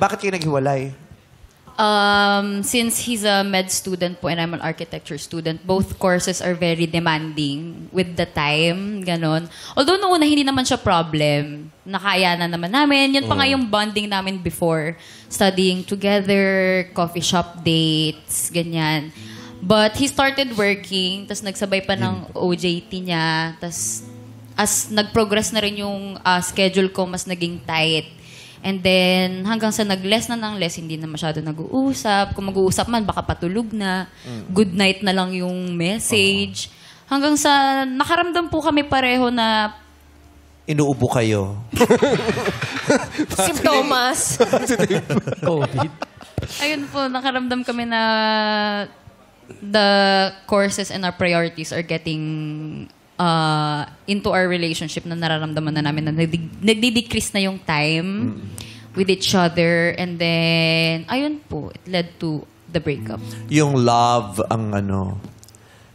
Bakit kayo naghiwalay? Um, since he's a med student po and I'm an architecture student, both courses are very demanding with the time, ganun. Although noong una, hindi naman siya problem. Nakaya na naman namin. Yun pa nga yung bonding namin before. Studying together, coffee shop dates, ganyan. But he started working, tapos nagsabay pa ng hmm. OJT niya, tapos as nag-progress na rin yung uh, schedule ko, mas naging tight. And then, hanggang sa nag-less na ng less, hindi na masyado nag-uusap. Kung mag-uusap man, baka patulog na. Mm. Good night na lang yung message. Uh-huh. Hanggang sa nakaramdam po kami pareho na inuubo kayo. Symptoms. COVID. Ayun po, nakaramdam kami na the courses and our priorities are getting uh, into our relationship na nararamdaman na namin na nagdi- nagdi-decrease na yung time. Mm-hmm with each other. And then, ayun po, it led to the breakup. Yung love ang ano.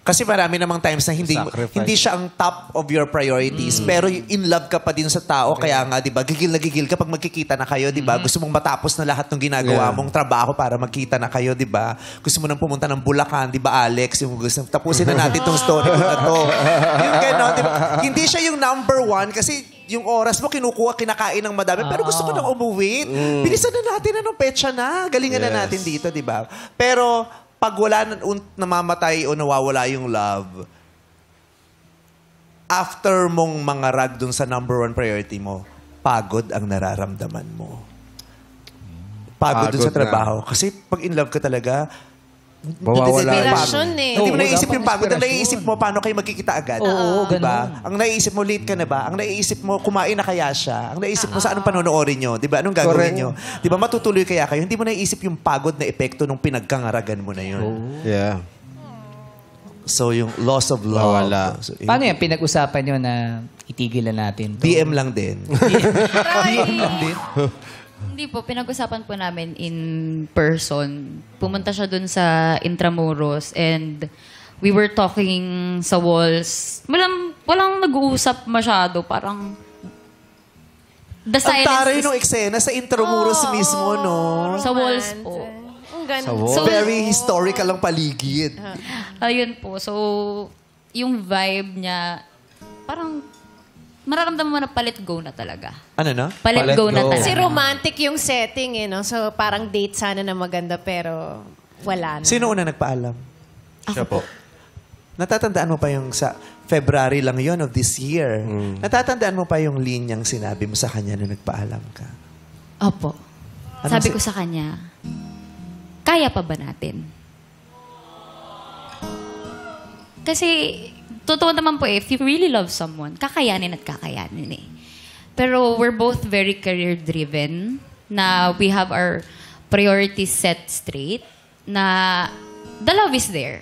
Kasi marami namang times na hindi Sacrifice. hindi siya ang top of your priorities, mm. pero in love ka pa din sa tao, kaya nga 'di ba? Gigil na gigil kapag magkikita na kayo, 'di ba? Mm-hmm. Gusto mong matapos na lahat ng ginagawa Yeah. mong trabaho para magkita na kayo, 'di ba? Gusto mo nang pumunta ng Bulacan, 'di ba, Alex? Yung gusto tapusin na natin tong story ko na to. yung gano'n, 'di ba? Hindi siya yung number one kasi yung oras mo, kinukuha, kinakain ng madami. Pero gusto ko ah. nang umuwi. Mm. Bilisan na natin, anong petsa na? Galingan na natin dito, di ba? Pero pag wala na, un, namamatay o nawawala yung love, after mong mangarag dun sa number one priority mo, pagod ang nararamdaman mo. Pagod, dun Pagod sa na. trabaho. Kasi pag in love ka talaga, Mawawala Desperation eh. Hindi mo naiisip yung pagod. Ang naiisip mo, paano kayo magkikita agad? Oo, diba? Ang naiisip mo, late ka na ba? Ang naiisip mo, kumain na kaya siya? Ang naiisip mo, saan ang ah. panonoodin nyo? Diba? Anong gagawin Correct. nyo? Diba, matutuloy kaya kayo? Hindi mo naiisip yung pagod na epekto nung pinagkangaragan mo na yun. Yeah. So, yung loss of love. Mawala. So, yun. Paano yan? Pinag-usapan nyo na itigilan natin to? DM lang din. din? Hindi po, pinag-usapan po namin in person. Pumunta siya dun sa Intramuros and we were talking sa walls. Walang, walang nag-uusap masyado. Parang the silence Ang taray is- eksena sa Intramuros Oo, mismo, no? Sa walls po. Ang ganda. Sa wall. So- Very historical ang paligid. Ayun po. So, yung vibe niya, parang mararamdaman mo na palit go na talaga. Ano na? Palit, palit go, go na talaga. Kasi romantic yung setting eh, no? So parang date sana na maganda pero wala na. Sino una nagpaalam? Ako po. Natatandaan mo pa yung sa February lang yon of this year. Mm. Natatandaan mo pa yung linyang sinabi mo sa kanya nung nagpaalam ka? Opo. Ano Sabi si ko sa kanya, kaya pa ba natin? Kasi, totoo naman po eh, if you really love someone, kakayanin at kakayanin eh. Pero we're both very career-driven na we have our priorities set straight na the love is there.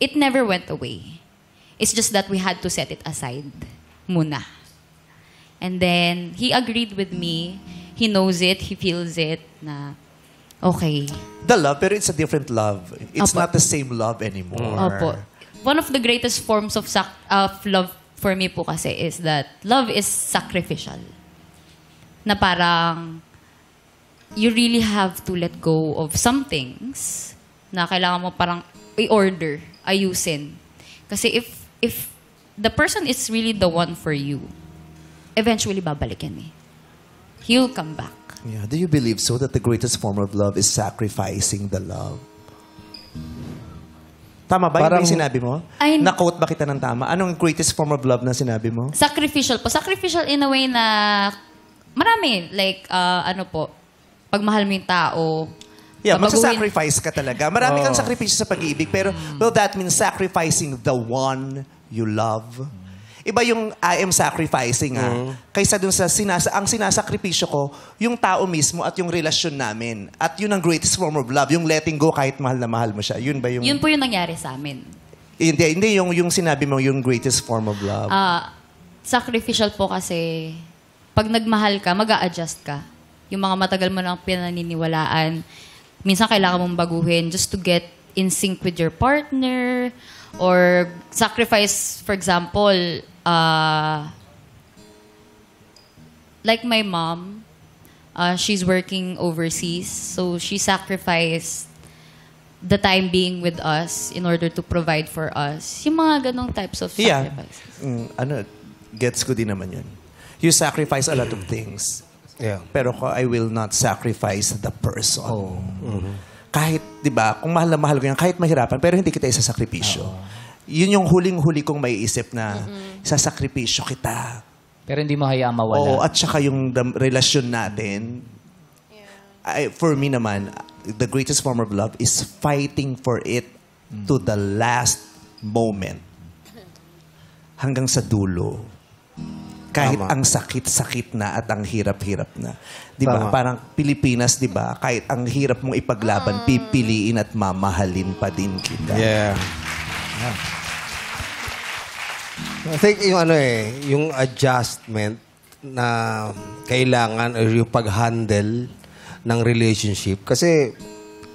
It never went away. It's just that we had to set it aside muna. And then, he agreed with me. He knows it. He feels it na okay. The love, pero it's a different love. It's Opo. not the same love anymore. Opo one of the greatest forms of, sac- of love for me po kasi is that love is sacrificial. Na parang you really have to let go of some things na kailangan mo parang i-order, ayusin. Kasi if if the person is really the one for you, eventually babalik yan eh. He'll come back. Yeah. Do you believe so that the greatest form of love is sacrificing the love? Tama ba Parang, yung sinabi mo? Ay, Na-quote ba kita ng tama? Anong greatest form of love na sinabi mo? Sacrificial po. Sacrificial in a way na marami. Like, uh, ano po, pagmahal mo yung tao, Yeah, magsasacrifice ka talaga. Marami kang sacrifice sa pag-ibig, pero will that mean sacrificing the one you love? Iba yung I am sacrificing ha. Ah. Mm. Kaysa dun sa sinasa ang sinasakripisyo ko, yung tao mismo at yung relasyon namin. At yun ang greatest form of love, yung letting go kahit mahal na mahal mo siya. Yun ba yung Yun po yung nangyari sa amin. Hindi, hindi yung yung sinabi mo yung greatest form of love. Ah, sacrificial po kasi pag nagmahal ka, mag adjust ka. Yung mga matagal mo nang pinaniniwalaan, minsan kailangan mong baguhin just to get in sync with your partner or sacrifice, for example, uh, like my mom, uh, she's working overseas, so she sacrificed the time being with us in order to provide for us. Yung mga ganong types of sacrifices. Yeah. Mm, ano, gets ko din naman yun. You sacrifice a lot of things. Yeah. Pero ko, I will not sacrifice the person. Oh. Mm-hmm. Kahit, di ba, kung mahal na mahal ko yan, kahit mahirapan, pero hindi kita isasakripisyo. Oh. Yun yung huling-huli kong maiisip na mm-hmm sasakripisyo kita. Pero hindi mo hayaan mawala. Oo, at saka yung dam- relasyon natin, I, for me naman, the greatest form of love is fighting for it mm. to the last moment. Hanggang sa dulo. Kahit Tama. ang sakit-sakit na at ang hirap-hirap na. Di ba? Parang Pilipinas, di ba? Kahit ang hirap mong ipaglaban, ah. pipiliin at mamahalin pa din kita. Yeah. I think yung ano eh, yung adjustment na kailangan or yung pag-handle ng relationship. Kasi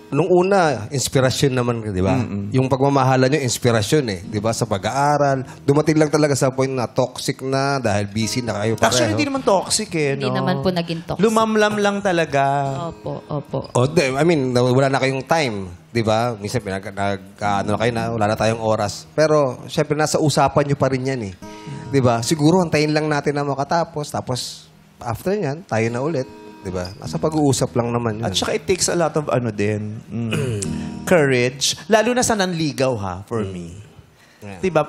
nung una, inspirasyon naman, di ba? Mm-mm. Yung pagmamahalan nyo, inspirasyon eh. Di ba? Sa pag-aaral. Dumating lang talaga sa point na toxic na dahil busy na kayo pareho. Actually, hindi naman toxic eh. Hindi No? naman po naging toxic. Lumamlam lang talaga. Opo, opo. O, I mean, wala na kayong time di ba? Minsan pinag nag, ano na kayo na, wala na tayong oras. Pero, syempre, nasa usapan nyo pa rin yan eh. Di ba? Siguro, antayin lang natin na makatapos. Tapos, after yan, tayo na ulit. Di ba? Nasa pag-uusap lang naman yun. At saka it takes a lot of ano din, mm, courage. Lalo na sa nanligaw ha, for me. Yeah. Di ba?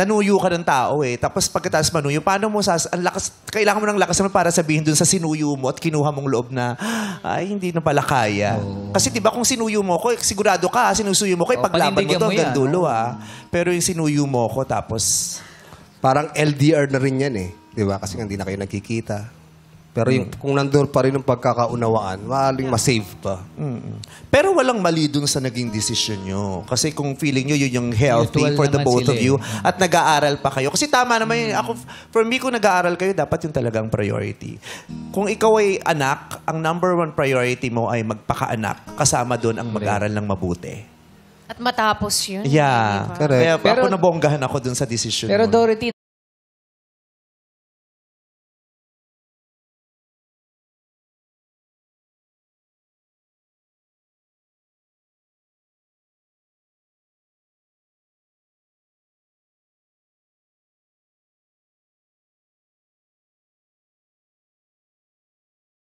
nanuyo ka ng tao eh. Tapos pagkatapos manuyo, paano mo sas... Ang lakas, kailangan mo ng lakas naman para sabihin dun sa sinuyo mo at kinuha mong loob na, ay, hindi na pala kaya. Oh. Kasi diba kung sinuyo mo ko, eh, sigurado ka, ah, sinusuyo mo ko, oh, paglaban mo to, mo hanggang dulo ah. Pero yung sinuyo mo ko, tapos... Parang LDR na rin yan eh. Di ba? Kasi hindi na kayo nagkikita. Pero yung, mm. kung nandun pa rin ang pagkakaunawaan, maaling masave pa. Pero walang mali dun sa naging desisyon nyo. Kasi kung feeling nyo, yun yung healthy Mutual for the both sila of you. Eh. At nag-aaral pa kayo. Kasi tama naman yun. Mm. Ako, for me, kung nag-aaral kayo, dapat yung talagang priority. Kung ikaw ay anak, ang number one priority mo ay magpakaanak. Kasama dun ang mag-aral ng mabuti. At matapos yun. Yeah. Correct. Kaya Pero- ako nabonggahan ako dun sa desisyon Pero mo. Dorothy,